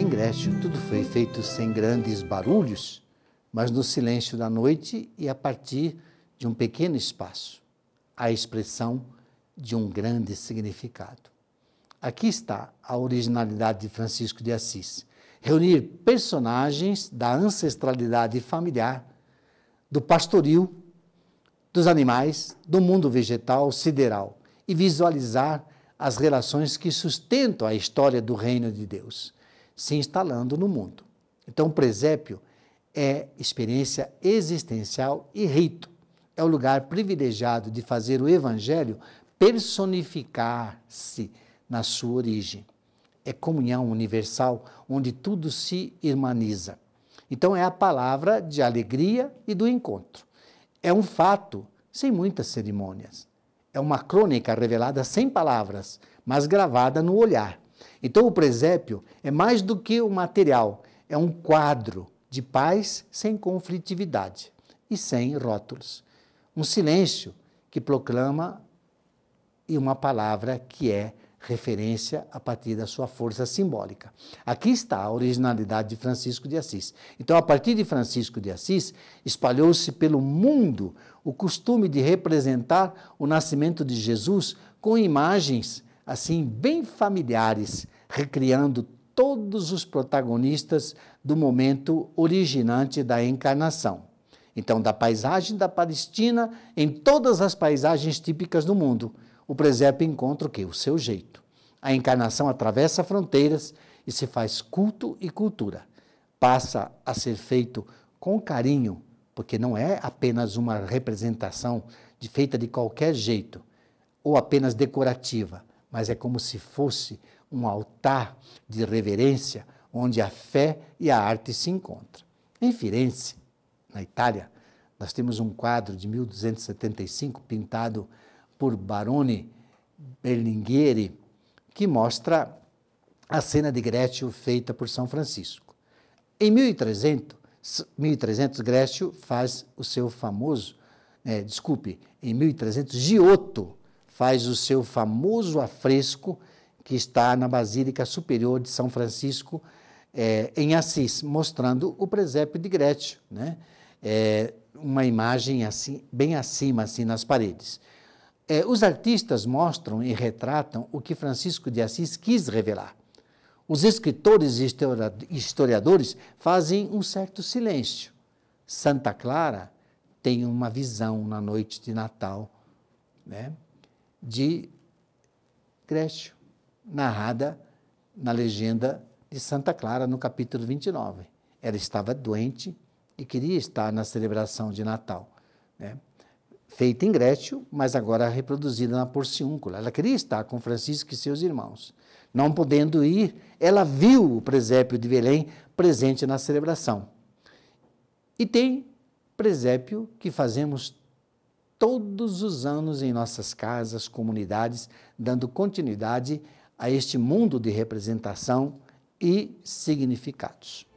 Em Grécio, tudo foi feito sem grandes barulhos, mas no silêncio da noite e a partir de um pequeno espaço, a expressão de um grande significado. Aqui está a originalidade de Francisco de Assis: reunir personagens da ancestralidade familiar, do pastoril, dos animais, do mundo vegetal sideral e visualizar as relações que sustentam a história do reino de Deus se instalando no mundo. Então, o presépio é experiência existencial e rito. É o lugar privilegiado de fazer o evangelho personificar-se na sua origem. É comunhão universal onde tudo se irmaniza. Então, é a palavra de alegria e do encontro. É um fato sem muitas cerimônias. É uma crônica revelada sem palavras, mas gravada no olhar então, o presépio é mais do que o material, é um quadro de paz sem conflitividade e sem rótulos. Um silêncio que proclama e uma palavra que é referência a partir da sua força simbólica. Aqui está a originalidade de Francisco de Assis. Então, a partir de Francisco de Assis, espalhou-se pelo mundo o costume de representar o nascimento de Jesus com imagens assim bem familiares, recriando todos os protagonistas do momento originante da encarnação. Então, da paisagem da Palestina em todas as paisagens típicas do mundo, o presépio encontra o O seu jeito. A encarnação atravessa fronteiras e se faz culto e cultura. Passa a ser feito com carinho, porque não é apenas uma representação de, feita de qualquer jeito ou apenas decorativa mas é como se fosse um altar de reverência onde a fé e a arte se encontram. Em Firenze, na Itália, nós temos um quadro de 1275 pintado por Barone Berlingueri que mostra a cena de Grécio feita por São Francisco. Em 1300, 1300 Grécio faz o seu famoso, é, desculpe, em 1300 Giotto faz o seu famoso afresco que está na Basílica Superior de São Francisco, é, em Assis, mostrando o presépio de Gretchen, né? É, uma imagem assim, bem acima, assim, nas paredes. É, os artistas mostram e retratam o que Francisco de Assis quis revelar. Os escritores e historiadores fazem um certo silêncio. Santa Clara tem uma visão na noite de Natal, né? de Grécio, narrada na legenda de Santa Clara, no capítulo 29. Ela estava doente e queria estar na celebração de Natal, né? feita em Grécio, mas agora reproduzida na Porciúncula. Ela queria estar com Francisco e seus irmãos. Não podendo ir, ela viu o presépio de Belém presente na celebração. E tem presépio que fazemos todos os anos em nossas casas, comunidades, dando continuidade a este mundo de representação e significados.